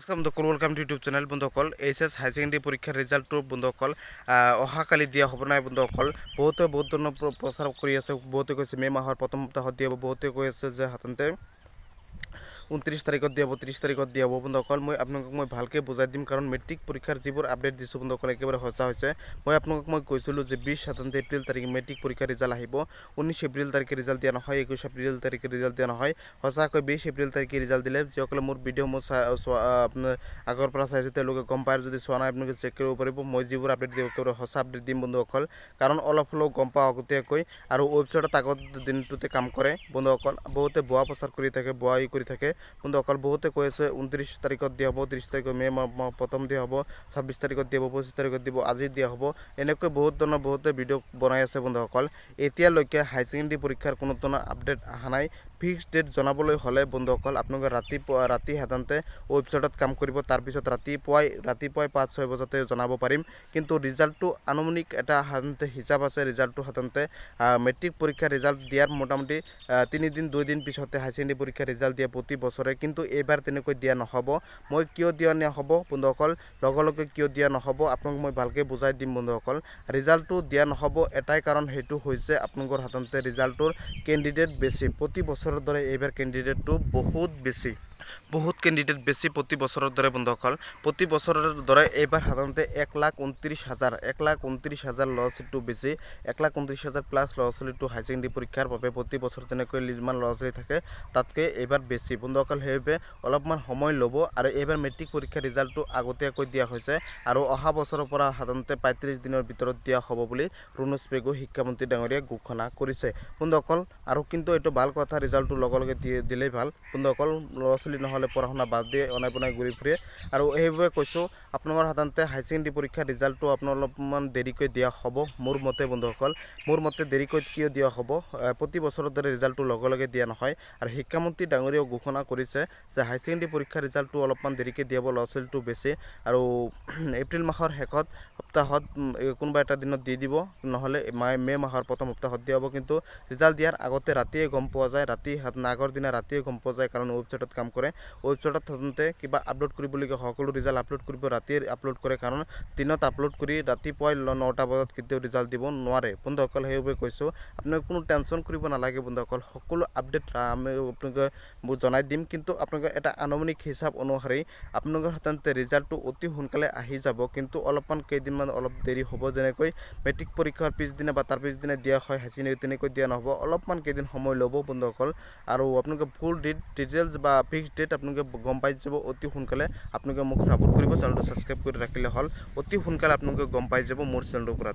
নমস্কাৰ বন্ধুসকল welcome to YouTube channel বন্ধুসকল এইচ এছ হাই ছেকেণ্ডেৰী পৰীক্ষাৰ ৰিজাল্টটো বন্ধুসকল অহাকালি দিয়া হ'ব নাই বন্ধুসকল বহুতে বহুত ধৰণৰ প্ৰচাৰ কৰি আছে বহুতে কৈছে মে' মাহৰ প্ৰথম সপ্তাহত দিয়াব বহুতে কৈ আছে যে সাধাৰণতে ঊনত্ৰিছ তাৰিখত দিয়াব ত্ৰিছ তাৰিখত দিয়াব বন্ধুসকল মই আপোনালোকক মই ভালকৈ বুজাই দিম কাৰণ মেট্ৰিক পৰীক্ষাৰ যিবোৰ আপডেট দিছোঁ বন্ধুসকল একেবাৰে সঁচা হৈছে মই আপোনালোকক মই কৈছিলোঁ যে বিছ সাতান্ত এপ্ৰিল তাৰিখে মেট্ৰিক পৰীক্ষাৰ ৰিজাল্ট আহিব ঊনৈছ এপ্ৰিল তাৰিখে ৰিজাল্ট দিয়া নহয় একৈছ এপ্ৰিল তাৰিখে ৰিজাল্ট দিয়া নহয় সঁচাকৈ বিছ এপ্ৰিল তাৰিখে ৰিজাল্ট দিলে যিসকলে মোৰ ভিডিঅ' মোৰ চা আগৰ পৰা চাইছে তেওঁলোকে গম পায় যদি চোৱা নাই আপোনালোকে চেক কৰিব পাৰিব মই যিবোৰ আপডেট দিব একেবাৰে সঁচা আপডেট দিম বন্ধুসকল কাৰণ অলপ হ'লেও গম পাওঁ আগতীয়াকৈ আৰু ৱেবছাইটত আগত দিনটোতে কাম কৰে বন্ধুসকল বহুতে বোৱা প্ৰচাৰ কৰি থাকে বোৱা ই কৰি থাকে বন্ধু অকাল বহুতে কৈ আছে ঊনত্ৰিছ তাৰিখত দিয়া হ'ব ত্ৰিছ তাৰিখত মে' মাহ প্ৰথম দিয়া হ'ব ছাব্বিছ তাৰিখত দিয়া হ'ব পঁচিছ তাৰিখত দিব আজি দিয়া হ'ব এনেকৈ বহুত ধৰণৰ বহুতে ভিডিঅ' বনাই আছে বন্ধুসকল এতিয়ালৈকে হায়াৰ ছেকেণ্ডেৰী পৰীক্ষাৰ কোনো ধৰণৰ আপডেট অহা নাই ফিক্স ডেট জনাবলৈ হ'লে বন্ধুসকল আপোনালোকে ৰাতি ৰাতি সাধাৰণতে ৱেবছাইটত কাম কৰিব তাৰপিছত ৰাতিপুৱাই ৰাতিপুৱাই পাঁচ ছয় বজাতে জনাব পাৰিম কিন্তু ৰিজাল্টটো আনুমানিক এটা সাধাৰণতে হিচাপ আছে ৰিজাল্টটো সাধাৰণতে মেট্ৰিক পৰীক্ষা ৰিজাল্ট দিয়াৰ মোটামুটি তিনিদিন দুদিন পিছতে হাই ছেকেণ্ডেৰী পৰীক্ষা ৰিজাল্ট দিয়ে প্ৰতি বছৰে কিন্তু এইবাৰ তেনেকৈ দিয়া নহ'ব মই কিয় দিয়া নহ'ব বন্ধুসকল লগে লগে কিয় দিয়া নহ'ব আপোনালোকক মই ভালকৈ বুজাই দিম বন্ধুসকল ৰিজাল্টটো দিয়া নহ'ব এটাই কাৰণ সেইটো হৈছে আপোনালোকৰ সাধাৰণতে ৰিজাল্টটোৰ কেণ্ডিডেট বেছি প্ৰতি বছৰ বছর ধরে এইবার ক্যান্ডিডেটটো বহুত বেছি বহুত কেণ্ডিডেট বেছি প্ৰতি বছৰৰ দৰে বন্ধুসকল প্ৰতি বছৰৰ দৰে এইবাৰ সাধাৰণতে এক লাখ ঊনত্ৰিছ হাজাৰ এক লাখ ঊনত্ৰিছ হাজাৰ ল'ৰা ছোৱালীটো বেছি এক লাখ ঊনত্ৰিছ হাজাৰ প্লাছ ল'ৰা ছোৱালীটো হাই ছেকেণ্ডেৰী পৰীক্ষাৰ বাবে প্ৰতি বছৰ যেনেকৈ যিমান ল'ৰা ছোৱালী থাকে তাতকৈ এইবাৰ বেছি বন্ধুসকল সেইবাবে অলপমান সময় ল'ব আৰু এইবাৰ মেট্ৰিক পৰীক্ষাৰ ৰিজাল্টটো আগতীয়াকৈ দিয়া হৈছে আৰু অহা বছৰৰ পৰা সাধাৰণতে পঁয়ত্ৰিছ দিনৰ ভিতৰত দিয়া হ'ব বুলি ৰুণোজ পেগু শিক্ষামন্ত্ৰী ডাঙৰীয়াই ঘোষণা কৰিছে বন্ধুসকল আৰু কিন্তু এইটো ভাল কথা ৰিজাল্টটো লগে লগে দিয়ে দিলেই ভাল বন্ধুসকল ল'ৰা ছোৱালী নহ'লে পঢ়া শুনা বাদ দিয়ে অনাই পোনাই ঘূৰি ফুৰে আৰু সেইবাবে কৈছোঁ আপোনালোকৰ সাধাৰণতে হাই ছেকেণ্ডেৰী পৰীক্ষাৰ ৰিজাল্টটো আপোনাৰ অলপমান দেৰিকৈ দিয়া হ'ব মোৰ মতে বন্ধুসকল মোৰ মতে দেৰিকৈ কিয় দিয়া হ'ব প্ৰতি বছৰৰ দৰে ৰিজাল্টটো লগে লগে দিয়া নহয় আৰু শিক্ষামন্ত্ৰী ডাঙৰীয়েও ঘোষণা কৰিছে যে হাই ছেকেণ্ডেৰী পৰীক্ষাৰ ৰিজাল্টটো অলপমান দেৰিকৈ দিয়াব ল'ৰা ছোৱালীটো বেছি আৰু এপ্ৰিল মাহৰ শেষত সপ্তাহত কোনোবা এটা দিনত দি দিব নহ'লে মাই মে' মাহৰ প্ৰথম সপ্তাহত দিয়া হ'ব কিন্তু ৰিজাল্ট দিয়াৰ আগতে ৰাতিয়ে গম পোৱা যায় ৰাতি আগৰ দিনা ৰাতিয়ে গম পোৱা যায় কাৰণ ৱেবছাইটত কাম কৰে ৱেবছাইটত থাকোঁতে কিবা আপলোড কৰিবলগীয়া সকলো ৰিজাল্ট আপলোড কৰিব ৰাতিয়ে আপলোড কৰে কাৰণ দিনত আপলোড কৰি ৰাতিপুৱাই নটা বজাত কেতিয়াও ৰিজাল্ট দিব নোৱাৰে বন্ধুসকল সেইবাবে কৈছোঁ আপোনালোকে কোনো টেনশ্যন কৰিব নালাগে বন্ধুসকল সকলো আপডেট আমি আপোনালোকে মোক জনাই দিম কিন্তু আপোনালোকে এটা আনুমানিক হিচাপ অনুসৰি আপোনালোকৰ সাধাৰণতে ৰিজাল্টটো অতি সোনকালে আহি যাব কিন্তু অলপমান কেইদিনমান অলপ দেৰি হ'ব যেনেকৈ মেট্ৰিক পৰীক্ষাৰ পিছদিনা বা তাৰ পিছদিনা দিয়া হয় হাঁচি তেনেকৈ দিয়া নহ'ব অলপমান কেইদিন সময় ল'ব বন্ধুসকল আৰু আপোনালোকে ফুল ডিটেইলছ বা ফিক্স ডিটেইল আপোনালোকে গম পাই যাব অতি সোনকালে আপোনালোকে মোক সাপোর্ট করব চ্যানেলটা সাবস্ক্রাইব করে রাখলে হল অতি সোনকালে আপোনালোকে গম পাই যাব মোর চ্যানেলের উপর